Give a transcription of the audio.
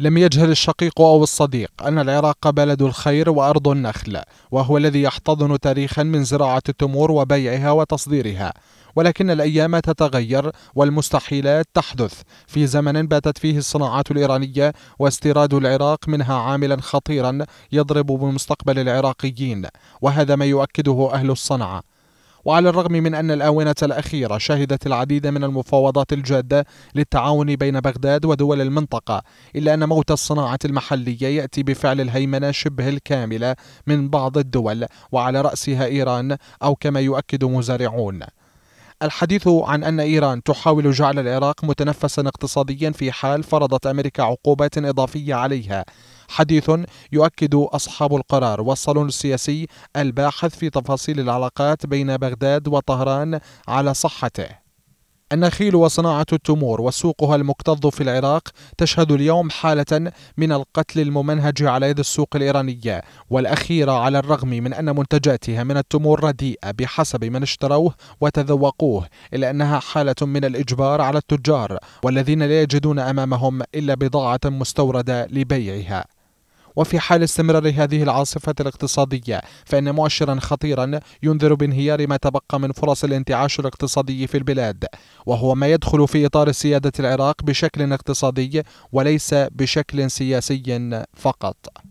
لم يجهل الشقيق أو الصديق أن العراق بلد الخير وأرض النخل وهو الذي يحتضن تاريخا من زراعة التمور وبيعها وتصديرها ولكن الأيام تتغير والمستحيلات تحدث في زمن باتت فيه الصناعات الإيرانية واستيراد العراق منها عاملا خطيرا يضرب بمستقبل العراقيين وهذا ما يؤكده أهل الصنعة وعلى الرغم من أن الآونة الأخيرة شهدت العديد من المفاوضات الجادة للتعاون بين بغداد ودول المنطقة إلا أن موت الصناعة المحلية يأتي بفعل الهيمنة شبه الكاملة من بعض الدول وعلى رأسها إيران أو كما يؤكد مزارعون الحديث عن أن إيران تحاول جعل العراق متنفسا اقتصاديا في حال فرضت أمريكا عقوبات إضافية عليها حديث يؤكد أصحاب القرار والصالون السياسي الباحث في تفاصيل العلاقات بين بغداد وطهران على صحته النخيل وصناعة التمور وسوقها المكتظ في العراق تشهد اليوم حالة من القتل الممنهج على يد السوق الإيرانية والأخيرة على الرغم من أن منتجاتها من التمور رديئة بحسب من اشتروه وتذوقوه إلا أنها حالة من الإجبار على التجار والذين لا يجدون أمامهم إلا بضاعة مستوردة لبيعها وفي حال استمرار هذه العاصفة الاقتصادية فإن مؤشرا خطيرا ينذر بانهيار ما تبقى من فرص الانتعاش الاقتصادي في البلاد وهو ما يدخل في إطار سيادة العراق بشكل اقتصادي وليس بشكل سياسي فقط